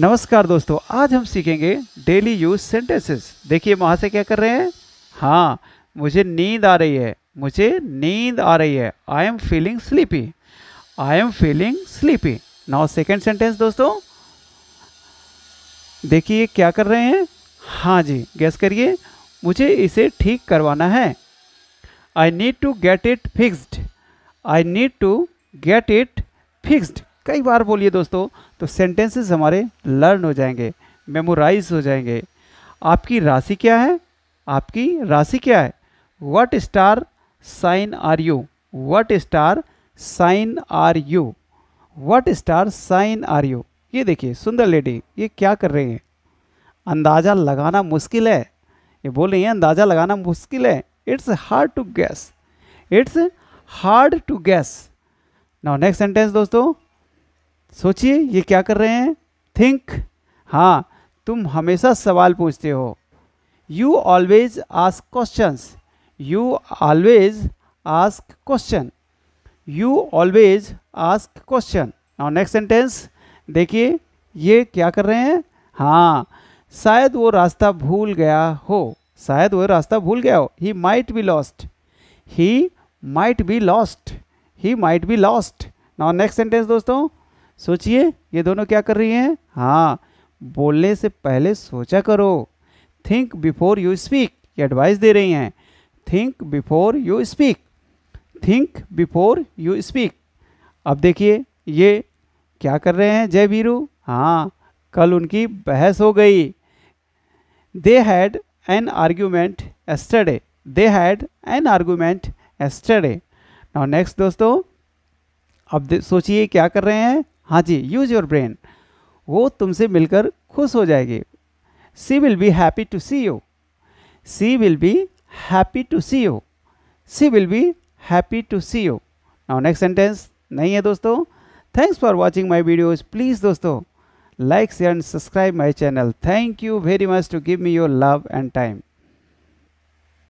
नमस्कार दोस्तों आज हम सीखेंगे डेली यूज सेंटेंसेस देखिए वहाँ से क्या कर रहे हैं हाँ मुझे नींद आ रही है मुझे नींद आ रही है I am feeling sleepy I am feeling sleepy now second sentence दोस्तों देखिए क्या कर रहे हैं हाँ जी गैस करिए मुझे इसे ठीक करवाना है I need to get it fixed I need to get it fixed कई बार बोलिए दोस्तों तो सेंटेंसेस हमारे लर्न हो जाएंगे मेमोराइज हो जाएंगे आपकी राशि क्या है आपकी राशि क्या है what star sign are you what star sign are you what star sign are you ये देखिए सुंदर लेडी ये क्या कर रही हैं अंदाज़ा लगाना मुश्किल है ये बोल रही हैं अंदाज़ा लगाना मुश्किल है it's hard to guess it's hard to guess now next sentence दोस्तों सोचिए ये क्या कर रहे हैं थिंक हाँ तुम हमेशा सवाल पूछते हो you always ask questions you always ask question you always ask question और नेक्स्ट सेंटेंस देखिए ये क्या कर रहे हैं हाँ शायद वो रास्ता भूल गया हो शायद वो रास्ता भूल गया हो he might be lost he might be lost he might be lost now next sentence दोस्तों सोचिए ये दोनों क्या कर रही हैं हाँ बोलने से पहले सोचा करो थिंक बिफोर यू स्पीक ये एडवाइस दे रही हैं think before you speak think before you speak अब देखिए ये क्या कर रहे हैं जय वीरू हाँ कल उनकी बहस हो गई they had an argument yesterday they had an argument yesterday now next दोस्तों अब सोचिए क्या कर रहे हैं हाँ जी यूज़ योर ब्रेन वो तुमसे मिलकर खुश हो जाएगी she will be happy to see you she will be happy to see you she will be happy to see you now next sentence नहीं है दोस्तों thanks for watching my videos please दोस्तों like share and subscribe my channel thank you very much to give me your love and